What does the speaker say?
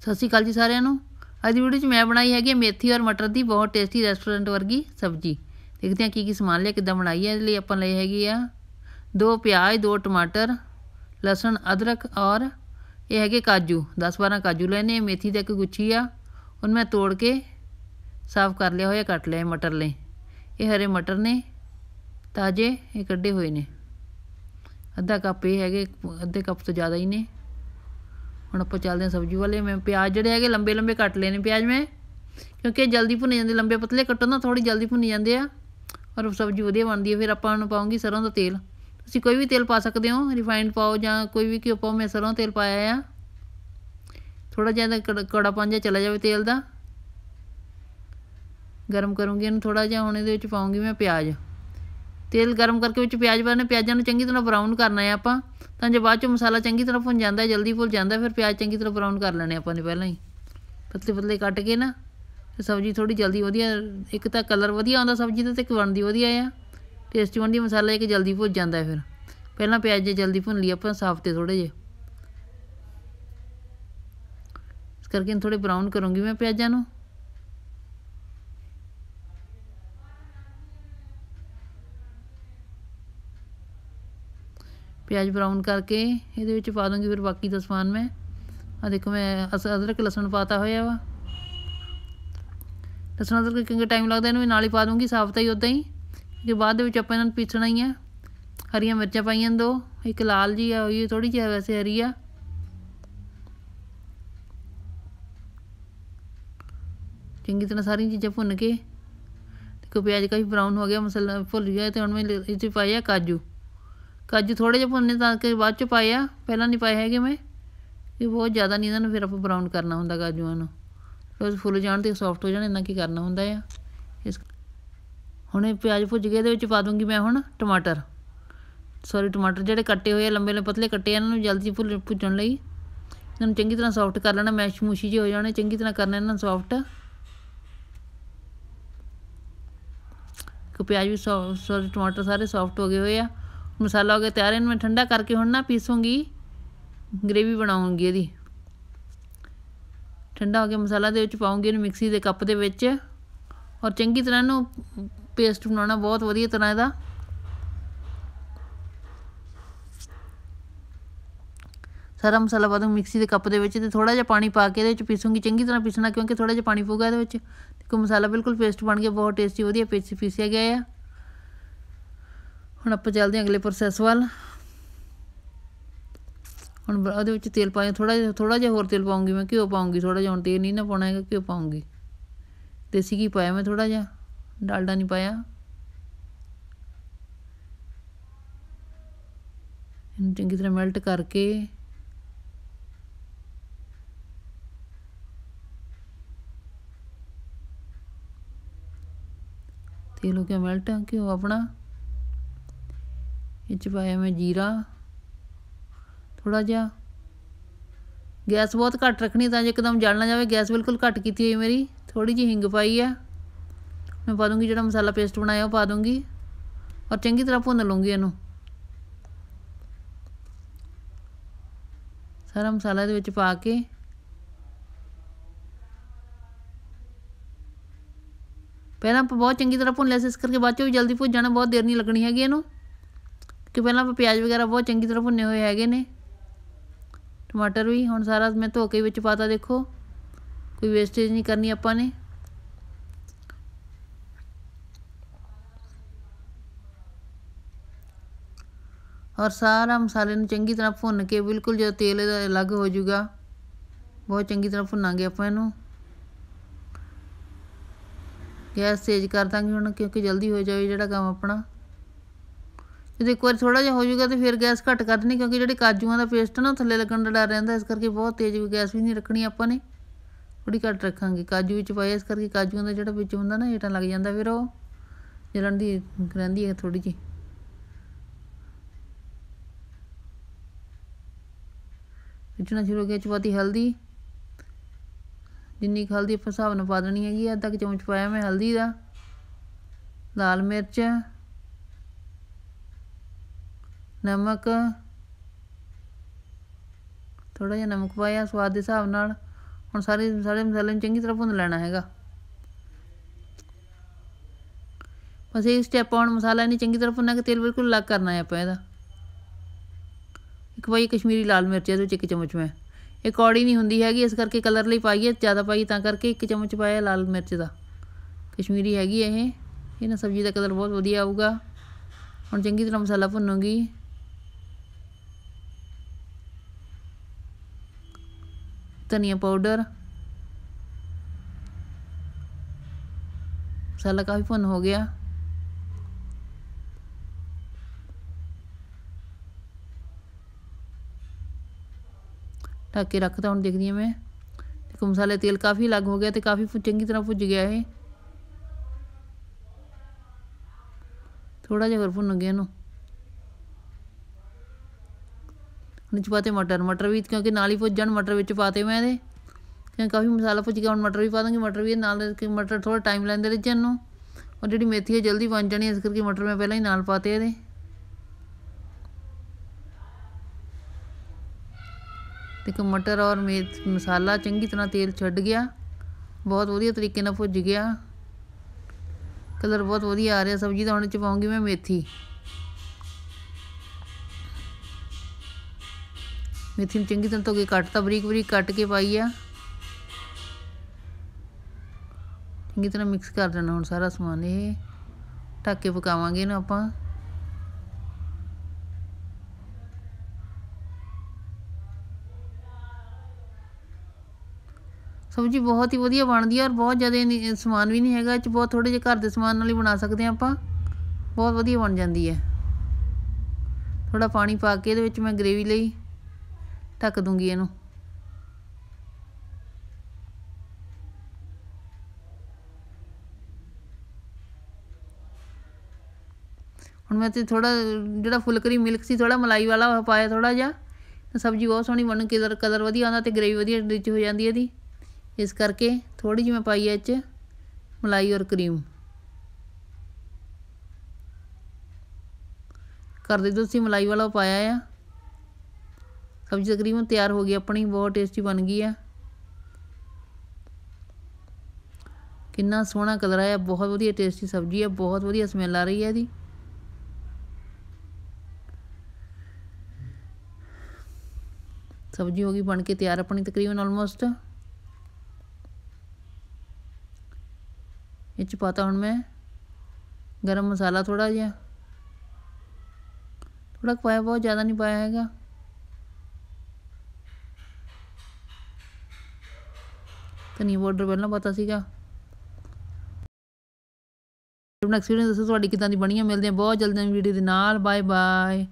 ਸਤਿ ਸ਼੍ਰੀ ਅਕਾਲ ਜੀ ਸਾਰਿਆਂ ਨੂੰ ਅੱਜ ਦੀ ਵੀਡੀਓ 'ਚ ਮੈਂ ਬਣਾਈ ਹੈਗੀ ਮੇਥੀ ਔਰ ਮਟਰ ਦੀ ਬਹੁਤ ਟੇਸਟੀ ਰੈਸਟੋਰੈਂਟ ਵਰਗੀ ਸਬਜ਼ੀ ਦੇਖਦੇ ਹਾਂ ਕੀ ਕੀ ਸਮਾਨ ਲਿਆ ਕਿਦਾਂ ਬਣਾਈ ਹੈ ਇਹਦੇ ਲਈ ਆਪਾਂ ਲਈ ਹੈਗੀ ਆ ਦੋ ਪਿਆਜ਼ ਦੋ ਟਮਾਟਰ ਲਸਣ ਅਦਰਕ ਔਰ ਇਹ ਹੈਗੇ ਕਾਜੂ 10-12 ਕਾਜੂ ਲੈਨੇ ਮੇਥੀ ਦਾ ਇੱਕ ਗੁੱਛੀ ਆ ਉਹਨਾਂ ਮੈਂ ਤੋੜ ਕੇ ਸਾਫ਼ ਕਰ ਲਿਆ ਹੋਇਆ ਕੱਟ ਲਿਆ ਮਟਰ ਲੈ ਇਹ ਹਰੇ ਮਟਰ ਨੇ ਤਾਜ਼ੇ ਇਹ ਕੱਢੇ ਹੋਏ ਨੇ ਅੱਧਾ ਕੱਪ ਇਹ ਹੈਗੇ ਅੱਧੇ ਕੱਪ ਤੋਂ ਜ਼ਿਆਦਾ ਹੀ ਨੇ ਹੁਣ ਆਪਾਂ ਚੱਲਦੇ ਹਾਂ ਸਬਜ਼ੀ ਵਾਲੇ ਮੈਂ ਪਿਆਜ਼ ਜਿਹੜੇ ਹੈਗੇ ਲੰਬੇ ਲੰਬੇ ਕੱਟ ਲੈਣੇ ਪਿਆਜ਼ ਮੈਂ ਕਿਉਂਕਿ ਜਲਦੀ ਭੁੰਨੇ ਜਾਂਦੇ ਲੰਬੇ ਪਤਲੇ ਕੱਟੋ ਨਾ ਥੋੜੀ ਜਲਦੀ ਭੁੰਨੇ ਜਾਂਦੇ ਆ ਔਰ ਸਬਜ਼ੀ ਵਧੀਆ ਬਣਦੀ ਹੈ ਫਿਰ ਆਪਾਂ ਨੂੰ ਪਾਉਂਗੀ ਸਰੋਂ ਦਾ ਤੇਲ ਤੁਸੀਂ ਕੋਈ ਵੀ ਤੇਲ ਪਾ ਸਕਦੇ ਹੋ ਰਿਫਾਈਨਡ ਪਾਓ ਜਾਂ ਕੋਈ ਵੀ ਘਿਓ ਪਾਓ ਮੈਂ ਸਰੋਂ ਤੇਲ ਪਾਇਆ ਆ ਥੋੜਾ ਜਿਹਾ ਕੜਾਪਨ ਜਿਹਾ ਚਲਾ ਜਾਵੇ ਤੇਲ ਦਾ ਗਰਮ ਕਰੂੰਗੀ ਇਹਨੂੰ ਥੋੜਾ ਜਿਹਾ ਹੁਣ ਇਹਦੇ ਵਿੱਚ ਪਾਉਂਗੀ ਮੈਂ ਪਿਆਜ਼ ਤੇਲ ਗਰਮ ਕਰਕੇ ਵਿੱਚ ਪਿਆਜ਼ ਪਾਣੇ ਪਿਆਜ਼ਾਂ ਨੂੰ ਚੰਗੀ ਤਰ੍ਹਾਂ ਬਰਾਊਨ ਕਰਨਾ ਹੈ ਆਪਾਂ ਤਾਂ ਜੇ ਬਾਅਦ ਚ ਮਸਾਲਾ ਚੰਗੀ ਤਰ੍ਹਾਂ ਭੁੰਨ ਜਾਂਦਾ ਜਲਦੀ ਭੁੱਲ ਜਾਂਦਾ ਫਿਰ ਪਿਆਜ਼ ਚੰਗੀ ਤਰ੍ਹਾਂ ਬਰਾਊਨ ਕਰ ਲੈਣੇ ਆਪਾਂ ਨੇ ਪਹਿਲਾਂ ਹੀ ਪਤਲੇ ਪਤਲੇ ਕੱਟ ਕੇ ਨਾ ਤੇ ਸਬਜ਼ੀ ਥੋੜੀ ਜਲਦੀ ਵਧੀਆ ਇੱਕ ਤਾਂ ਕਲਰ ਵਧੀਆ ਆਉਂਦਾ ਸਬਜ਼ੀ ਦਾ ਤੇ ਇੱਕ ਬਣਦੀ ਵਧੀਆ ਆ ਟੇਸਟੀ ਬਣਦੀ ਮਸਾਲਾ ਇੱਕ ਜਲਦੀ ਭੁੱਜ ਜਾਂਦਾ ਫਿਰ ਪਹਿਲਾਂ ਪਿਆਜ਼ ਜੇ ਜਲਦੀ ਭੁੰਨ ਲਈ ਆਪਾਂ ਸਾਫ ਤੇ ਥੋੜੇ ਜੇ ਇਸ ਕਰਕੇ ਥੋੜੇ ਬਰਾਊਨ ਕਰੂੰਗੀ ਮੈਂ ਪਿਆਜ਼ਾਂ ਨੂੰ ਪਿਆਜ਼ ਬਰਾਊਨ ਕਰਕੇ ਇਹਦੇ ਵਿੱਚ ਪਾ ਦੂੰਗੀ ਫਿਰ ਬਾਕੀ ਦਾ ਸਮਾਨ ਮੈਂ ਆ ਦੇਖੋ ਮੈਂ ਅਦਰਕ ਲਸਣ ਪਾਤਾ ਹੋਇਆ ਵਾ ਲਸਣ ਅਦਰਕ ਕਿੰਨਾ ਟਾਈਮ ਲੱਗਦਾ ਇਹਨੂੰ ਨਾਲ ਹੀ ਪਾ ਦੂੰਗੀ ਸਾਫਤਾ ਹੀ ਉਦਾਂ ਹੀ ਕਿ ਬਾਅਦ ਦੇ ਵਿੱਚ ਆਪਾਂ ਇਹਨਾਂ ਨੂੰ ਪੀਸਣਾ ਹੀ ਆ ਹਰੀਆਂ ਮਿਰਚਾਂ ਪਾਈਆਂ ਦੋ ਇੱਕ ਲਾਲ ਜੀ ਆ ਹੋਈ ਥੋੜੀ ਜਿਹੀ ਵੈਸੇ ਹਰੀ ਆ ਚੰਗੀ ਤਰ੍ਹਾਂ ਸਾਰੀਆਂ ਚੀਜ਼ਾਂ ਭੁੰਨ ਕੇ ਦੇਖੋ ਪਿਆਜ਼ ਕਾਫੀ ਬਰਾਊਨ ਹੋ ਗਿਆ ਮਸਲਾ ਭੁੱਲ ਗਿਆ ਤੇ ਹੁਣ ਮੈਂ ਇਹ 'ਚ ਪਾਇਆ ਕਾਜੂ ਕੱਜ ਥੋੜੇ ਜਿਹਾ ਭੁੰਨੇ ਤਾਂ ਕਿ ਬਾਅਦ ਚ ਪਾਏ ਆ ਪਹਿਲਾਂ ਨਹੀਂ ਪਾਏ ਹੈਗੇ ਮੈਂ ਕਿ ਬਹੁਤ ਜ਼ਿਆਦਾ ਨਹੀਂ ਇਹਨਾਂ ਨੂੰ ਫਿਰ ਆਪਾਂ ਬਰਾਊਨ ਕਰਨਾ ਹੁੰਦਾ ਕਾਜੂਆਂ ਨੂੰ ਫਿਰ ਫੁੱਲ ਜਾਣ ਤੇ ਸੌਫਟ ਹੋ ਜਾਣ ਇੰਨਾ ਕੀ ਕਰਨਾ ਹੁੰਦਾ ਆ ਇਸ ਹੁਣੇ ਪਿਆਜ਼ ਭੁੱਜ ਗਏ ਇਹਦੇ ਵਿੱਚ ਪਾ ਦੂੰਗੀ ਮੈਂ ਹੁਣ ਟਮਾਟਰ ਸੌਰੀ ਟਮਾਟਰ ਜਿਹੜੇ ਕੱਟੇ ਹੋਏ ਆ ਲੰਬੇ ਲੰਬੇ ਪਤਲੇ ਕੱਟੇ ਆ ਇਹਨਾਂ ਨੂੰ ਜਲਦੀ ਭੁੱਲ ਭੁੱਜਣ ਲਈ ਇਹਨਾਂ ਨੂੰ ਚੰਗੀ ਤਰ੍ਹਾਂ ਸੌਫਟ ਕਰ ਲੈਣਾ ਮੈਸ਼ ਮੂਸ਼ੀ ਜਿਹੇ ਹੋ ਜਾਣੇ ਚੰਗੀ ਤਰ੍ਹਾਂ ਕਰਨਾ ਇਹਨਾਂ ਨੂੰ ਸੌਫਟ ਕਿ ਪਿਆਜ਼ ਵੀ ਸੌਰੀ ਟਮਾਟਰ ਸਾਰੇ ਸੌਫਟ ਹੋ ਗਏ ਹੋਏ ਆ ਮਸਾਲਾ ਹੋ ਗਿਆ ਤਿਆਰ ਇਹਨੂੰ ਮੈਂ ਠੰਡਾ ਕਰਕੇ ਹੁਣ ਨਾ ਪੀਸੂੰਗੀ ਗ੍ਰੇਵੀ ਬਣਾਉਂਗੀ ਇਹਦੀ ਠੰਡਾ ਹੋ ਗਿਆ ਮਸਾਲਾ ਦੇ ਵਿੱਚ ਪਾਉਂਗੀ ਇਹਨੂੰ ਮਿਕਸੀ ਦੇ ਕੱਪ ਦੇ ਵਿੱਚ ਔਰ ਚੰਗੀ ਤਰ੍ਹਾਂ ਇਹਨੂੰ ਪੇਸਟ ਬਣਾਉਣਾ ਬਹੁਤ ਵਧੀਆ ਤਰ੍ਹਾਂ ਇਹਦਾ ਸਾਰਾ ਮਸਾਲਾ ਪਾ ਦੂੰ ਮਿਕਸੀ ਦੇ ਕੱਪ ਦੇ ਵਿੱਚ ਤੇ ਥੋੜਾ ਜਿਹਾ ਪਾਣੀ ਪਾ ਕੇ ਇਹਦੇ ਵਿੱਚ ਪੀਸੂੰਗੀ ਚੰਗੀ ਤਰ੍ਹਾਂ ਪੀਸਣਾ ਕਿਉਂਕਿ ਥੋੜਾ ਜਿਹਾ ਪਾਣੀ ਪੂਗਾ ਇਹਦੇ ਵਿੱਚ ਦੇਖੋ ਮਸਾਲਾ ਬਿਲਕੁਲ ਪੇਸਟ ਬਣ ਗਿਆ ਬਹੁਤ ਟੇਸਟੀ ਵਧੀਆ ਪੀਸ ਪੀਸਿਆ ਗਿਆ ਹੈ ਹੁਣ ਆਪਾਂ ਚੱਲਦੇ ਹਾਂ ਅਗਲੇ ਪ੍ਰੋਸੈਸ ਵੱਲ ਹੁਣ ਉਹਦੇ ਵਿੱਚ ਤੇਲ ਪਾਇਆ ਥੋੜਾ ਜਿਹਾ ਥੋੜਾ ਜਿਹਾ ਹੋਰ ਤੇਲ ਪਾਉਂਗੀ ਮੈਂ ਘਿਓ ਪਾਉਂਗੀ ਥੋੜਾ ਜਿਹਾ ਹੁਣ ਤੇਲ ਨਹੀਂ ਨਾ ਪਾਉਣਾ ਹੈਗਾ ਘਿਓ ਪਾਉਂਗੀ ਦੇਸੀ ਘੀ ਪਾਇਆ ਮੈਂ ਥੋੜਾ ਜਿਹਾ ਡਾਲਡਾ ਨਹੀਂ ਪਾਇਆ ਇਹਨੂੰ ਚੰਗੀ ਤਰ੍ਹਾਂ ਮੈਲਟ ਕਰਕੇ ਤੇਲ ਉਹ ਗਿਆ ਮੈਲਟ ਕਿਉਂ ਆਪਣਾ ਇਹ ਚ ਪਾਇਆ ਮੈਂ ਜੀਰਾ ਥੋੜਾ ਜਿਹਾ ਗੈਸ ਬਹੁਤ ਘੱਟ ਰੱਖਣੀ ਤਾਂ ਜੇ ਇੱਕਦਮ ਜਲ ਨਾ ਜਾਵੇ ਗੈਸ ਬਿਲਕੁਲ ਘੱਟ ਕੀਤੀ ਹੋਈ ਮੇਰੀ ਥੋੜੀ ਜਿਹੀ ਹਿੰਗ ਪਾਈ ਆ ਮੈਂ ਪਾ ਦੂੰਗੀ ਜਿਹੜਾ ਮਸਾਲਾ ਪੇਸਟ ਬਣਾਇਆ ਉਹ ਪਾ ਦੂੰਗੀ ਔਰ ਚੰਗੀ ਤਰ੍ਹਾਂ ਭੁੰਨ ਲੂੰਗੀ ਇਹਨੂੰ ਸਾਰਾ ਮਸਾਲਾ ਦੇ ਵਿੱਚ ਪਾ ਕੇ ਪਹਿਲਾਂ ਆਪਾਂ ਬਹੁਤ ਚੰਗੀ ਤਰ੍ਹਾਂ ਭੁੰਨ ਲਿਆ ਸੀ ਇਸ ਕਰਕੇ ਬਾਅਦ ਚੋਂ ਵੀ ਜਲਦੀ ਭੁੱਜ ਜਾਣਾ ਬਹੁਤ ਦੇਰ ਨਹੀਂ ਲੱਗਣੀ ਹੈਗੀ ਇਹਨੂੰ ਕਿ ਪਹਿਲਾਂ ਆਪਾਂ ਪਿਆਜ਼ ਵਗੈਰਾ ਬਹੁਤ ਚੰਗੀ ਤਰ੍ਹਾਂ ਭੁੰਨੇ ਹੋਏ ਹੈਗੇ ਨੇ ਟਮਾਟਰ ਵੀ ਹੁਣ ਸਾਰਾ ਮੈਂ ਧੋ ਕੇ ਵਿੱਚ ਪਾਤਾ ਦੇਖੋ ਕੋਈ ਵੇਸਟੇਜ ਨਹੀਂ ਕਰਨੀ ਆਪਾਂ ਨੇ ਔਰ ਸਾਰਾ ਮਸਾਲੇ ਨੂੰ ਚੰਗੀ ਤਰ੍ਹਾਂ ਭੁੰਨ ਕੇ ਬਿਲਕੁਲ ਜਦ ਤੇਲ ਇਹਦਾ ਅਲੱਗ ਹੋ ਜਾਊਗਾ ਬਹੁਤ ਚੰਗੀ ਤਰ੍ਹਾਂ ਭੁੰਨਾਂਗੇ ਆਪਾਂ ਇਹਨੂੰ ਗੈਸ ਤੇਜ਼ ਕਰ ਦਾਂਗੇ ਹੁਣ ਕਿਉਂਕਿ ਜਲਦੀ ਹੋ ਜਾਵੇ ਜਿਹੜਾ ਕੰਮ ਆਪਣਾ ਜਦੋਂ ਇੱਕ ਵਾਰ ਥੋੜਾ ਜਿਹਾ ਹੋ ਜਾਊਗਾ ਤੇ ਫਿਰ ਗੈਸ ਘੱਟ ਕਰ ਦੇਣੀ ਕਿਉਂਕਿ ਜਿਹੜੇ ਕਾਜੂਆਂ ਦਾ ਪੇਸਟ ਨਾ ਥੱਲੇ ਲੱਗਣ ਦਾ ਡਰ ਰਹਿੰਦਾ ਇਸ ਕਰਕੇ ਬਹੁਤ ਤੇਜ਼ ਵੀ ਗੈਸ ਵੀ ਨਹੀਂ ਰੱਖਣੀ ਆਪਾਂ ਨੇ ਥੋੜੀ ਘੱਟ ਰੱਖਾਂਗੇ ਕਾਜੂ ਵਿੱਚ ਪਾਏ ਇਸ ਕਰਕੇ ਕਾਜੂਆਂ ਦਾ ਜਿਹੜਾ ਵਿੱਚ ਹੁੰਦਾ ਨਾ ਏਟਾ ਲੱਗ ਜਾਂਦਾ ਫਿਰ ਉਹ ਜਲਣ ਦੀ ਰਹਿੰਦੀ ਹੈ ਥੋੜੀ ਜੀ ਵਿਚਣਾ ਸ਼ੁਰੂ ਹੋ ਗਿਆ ਚਵਾਤੀ ਹਲਦੀ ਜਿੰਨੀ ਹਲਦੀ ਆਪਾਂ ਹਿਸਾਬ ਨਾਲ ਪਾ ਦੇਣੀ ਹੈਗੀ ਅੱਧਾ ਚਮਚ ਪਾਇਆ ਮੈਂ ਹਲਦੀ ਦਾ ਲਾਲ ਮਿਰਚ ਨਮਕ ਥੋੜਾ ਜਿਹਾ ਨਮਕ ਪਾਇਆ ਸਵਾਦ ਦੇ ਹਿਸਾਬ ਨਾਲ ਹੁਣ ਸਾਰੇ ਸਾਰੇ ਮਸਾਲੇ ਨੂੰ ਚੰਗੀ ਤਰ੍ਹਾਂ ਭੁੰਨ ਲੈਣਾ ਹੈਗਾ ਬਸ ਇਹ ਸਟੈਪ ਆਉਣ ਮਸਾਲਾ ਨਹੀਂ ਚੰਗੀ ਤਰ੍ਹਾਂ ਭੁੰਨਣਾ ਕਿ ਤੇਲ ਬਿਲਕੁਲ ਲੱਗ ਕਰਨਾ ਹੈ ਆਪਾਂ ਇਹਦਾ ਇੱਕ ਵਾਰੀ ਕਸ਼ਮੀਰੀ ਲਾਲ ਮਿਰਚ ਇਹਦੇ ਵਿੱਚ ਇੱਕ ਚਮਚ ਮੈਂ ਇਹ ਕੌੜੀ ਨਹੀਂ ਹੁੰਦੀ ਹੈਗੀ ਇਸ ਕਰਕੇ ਕਲਰ ਲਈ ਪਾਈਏ ਜ਼ਿਆਦਾ ਪਾਈ ਤਾਂ ਕਰਕੇ ਇੱਕ ਚਮਚ ਪਾਇਆ ਲਾਲ ਮਿਰਚ ਦਾ ਕਸ਼ਮੀਰੀ ਹੈਗੀ ਇਹ ਇਹਨਾਂ ਸਬਜ਼ੀ ਦਾ ਕਲਰ ਬਹੁਤ ਵਧੀਆ ਆਊਗਾ ਹੁਣ ਚੰਗੀ ਤਰ੍ਹਾਂ ਮਸਾਲਾ ਭੁੰਨੂਗੀ धनिया पाउडर मसाला काफ़ी भुन हो गया ढक के रखता हूँ देखनी है मैं देखो मसाले तेल काफ़ी अलग हो गया तो काफ़ी चंगी तरह भुज गया है थोड़ा जहा भुन गया इनू ਹੁਣ ਚੁਪਾਤੇ ਮਟਰ ਮਟਰ ਵੀ ਕਿਉਂਕਿ ਨਾਲ ਹੀ ਭੁੱਜ ਜਾਣ ਮਟਰ ਵਿੱਚ ਪਾਤੇ ਮੈਂ ਇਹਦੇ ਕਿਉਂਕਿ ਕਾਫੀ ਮਸਾਲਾ ਭੁੱਜ ਗਿਆ ਹੁਣ ਮਟਰ ਵੀ ਪਾ ਦਾਂਗੇ ਮਟਰ ਵੀ ਨਾਲ ਕਿ ਮਟਰ ਥੋੜਾ ਟਾਈਮ ਲੈਂਦੇ ਰਿੱਝਣ ਨੂੰ ਔਰ ਜਿਹੜੀ ਮੇਥੀ ਹੈ ਜਲਦੀ ਬਣ ਜਾਣੀ ਇਸ ਕਰਕੇ ਮਟਰ ਮੈਂ ਪਹਿਲਾਂ ਹੀ ਨਾਲ ਪਾਤੇ ਇਹਦੇ ਦੇਖੋ ਮਟਰ ਔਰ ਮੇਥ ਮਸਾਲਾ ਚੰਗੀ ਤਰ੍ਹਾਂ ਤੇਲ ਛੱਡ ਗਿਆ ਬਹੁਤ ਵਧੀਆ ਤਰੀਕੇ ਨਾਲ ਭੁੱਜ ਗਿਆ ਕਲਰ ਬਹੁਤ ਵਧੀਆ ਆ ਰਿਹਾ ਸਬਜ਼ੀ ਦਾ ਹੁਣ ਚ ਪਾਉਂਗੀ ਮੈਂ ਮੇਥੀ ਮੇਥੀ ਨੂੰ ਚੰਗੀ ਤਰ੍ਹਾਂ ਧੋ ਕੇ ਕੱਟਤਾ ਬਰੀਕ ਬਰੀਕ ਕੱਟ ਕੇ ਪਾਈ ਆ ਚੰਗੀ ਤਰ੍ਹਾਂ ਮਿਕਸ ਕਰ ਦੇਣਾ ਹੁਣ ਸਾਰਾ ਸਮਾਨ ਇਹ ਢੱਕ ਕੇ ਪਕਾਵਾਂਗੇ ਇਹਨੂੰ ਆਪਾਂ ਸਬਜ਼ੀ ਬਹੁਤ ਹੀ ਵਧੀਆ ਬਣਦੀ ਆ ਔਰ ਬਹੁਤ ਜ਼ਿਆਦਾ ਸਮਾਨ ਵੀ ਨਹੀਂ ਹੈਗਾ ਇਹ ਚ ਬਹੁਤ ਥੋੜੇ ਜਿਹਾ ਘਰ ਦੇ ਸਮਾਨ ਨਾਲ ਹੀ ਬਣਾ ਸਕਦੇ ਆ ਆਪਾਂ ਬਹੁਤ ਵਧੀਆ ਬਣ ਜਾਂਦੀ ਹੈ ਥੋੜਾ ਪਾਣੀ ਪਾ ਕੇ ਇਹਦੇ ਵਿੱਚ ਮੈਂ ਗ੍ਰੇਵੀ ਲਈ ਢੱਕ ਦੂੰਗੀ ਇਹਨੂੰ ਹੁਣ ਮੈਂ ਤੇ ਥੋੜਾ ਜਿਹੜਾ ਫੁੱਲ ਕਰੀ ਮਿਲਕ ਸੀ ਥੋੜਾ ਮਲਾਈ ਵਾਲਾ ਪਾਇਆ ਥੋੜਾ ਜਿਹਾ ਸਬਜ਼ੀ ਬਹੁਤ ਸੋਹਣੀ ਬਣ ਕੇ ਕਲਰ ਵਧੀਆ ਆਉਂਦਾ ਤੇ ਗ੍ਰੇਵੀ ਵਧੀਆ ਰਿਚ ਹੋ ਜਾਂਦੀ ਇਹਦੀ ਇਸ ਕਰਕੇ ਥੋੜੀ ਜਿਹੀ ਮੈਂ ਪਾਈ ਐ ਚ ਮਲਾਈ ਔਰ ਕਰੀਮ ਕਰ ਤੁਸੀਂ ਮਲਾਈ ਵਾਲਾ ਪਾਇਆ ਆ ਸਬਜ਼ੀ ਤਕਰੀਬਨ ਤਿਆਰ ਹੋ ਗਈ ਆਪਣੀ ਬਹੁਤ ਟੇਸਟੀ ਬਣ ਗਈ ਆ ਕਿੰਨਾ ਸੋਹਣਾ ਕਲਰ ਆਇਆ ਬਹੁਤ ਵਧੀਆ ਟੇਸਟੀ ਸਬਜ਼ੀ ਆ ਬਹੁਤ ਵਧੀਆ ਸਮੈਲ ਆ ਰਹੀ ਆ ਇਹਦੀ ਸਬਜ਼ੀ ਹੋ ਗਈ ਬਣ ਕੇ ਤਿਆਰ ਆਪਣੀ ਤਕਰੀਬਨ ਆਲਮੋਸਟ ਇੱਚ ਪਾਤਾ ਹੁਣ ਮੈਂ ਗਰਮ ਮਸਾਲਾ ਥੋੜਾ ਜਿਹਾ ਥੋੜਾ ਪਾਇਆ ਬਹੁਤ ਜ਼ਿਆਦਾ ਨਹੀਂ ਪਾਇਆ ਹੈਗਾ ਸਨੀ ਬਾਰਡਰ ਪਹਿਲਾਂ ਪਤਾ ਸੀਗਾ ਆਪਣਾ ਐਕਸਪੀਰੀਅੰਸ ਦੱਸੋ ਤੁਹਾਡੀ ਕਿਦਾਂ ਦੀ ਬਣੀ ਹੈ ਮਿਲਦੇ ਆ ਬਹੁਤ ਜਲਦੀ ਵੀਡੀਓ ਦੇ ਨਾਲ ਬਾਏ ਬਾਏ